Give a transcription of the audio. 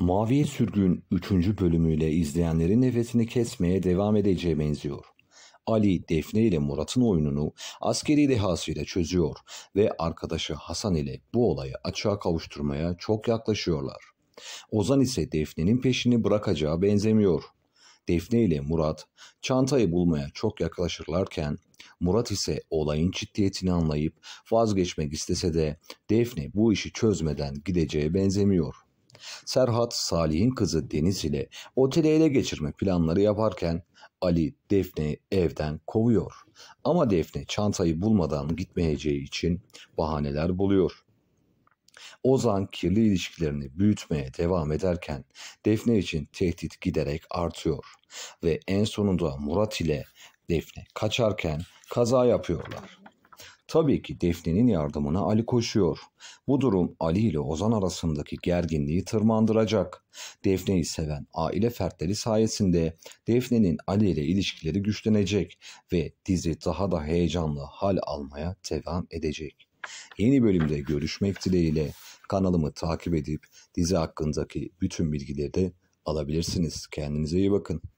Maviye Sürgün 3. bölümüyle izleyenlerin nefesini kesmeye devam edeceğe benziyor. Ali Defne ile Murat'ın oyununu askeri dehasıyla çözüyor ve arkadaşı Hasan ile bu olayı açığa kavuşturmaya çok yaklaşıyorlar. Ozan ise Defne'nin peşini bırakacağı benzemiyor. Defne ile Murat çantayı bulmaya çok yaklaşırlarken Murat ise olayın ciddiyetini anlayıp vazgeçmek istese de Defne bu işi çözmeden gideceğe benzemiyor.'' Serhat, Salih'in kızı Deniz ile oteli ele geçirme planları yaparken Ali Defne evden kovuyor. Ama Defne çantayı bulmadan gitmeyeceği için bahaneler buluyor. Ozan kirli ilişkilerini büyütmeye devam ederken Defne için tehdit giderek artıyor ve en sonunda Murat ile Defne kaçarken kaza yapıyorlar. Tabii ki Defne'nin yardımına Ali koşuyor. Bu durum Ali ile Ozan arasındaki gerginliği tırmandıracak. Defne'yi seven aile fertleri sayesinde Defne'nin Ali ile ilişkileri güçlenecek ve dizi daha da heyecanlı hal almaya devam edecek. Yeni bölümde görüşmek dileğiyle kanalımı takip edip dizi hakkındaki bütün bilgileri de alabilirsiniz. Kendinize iyi bakın.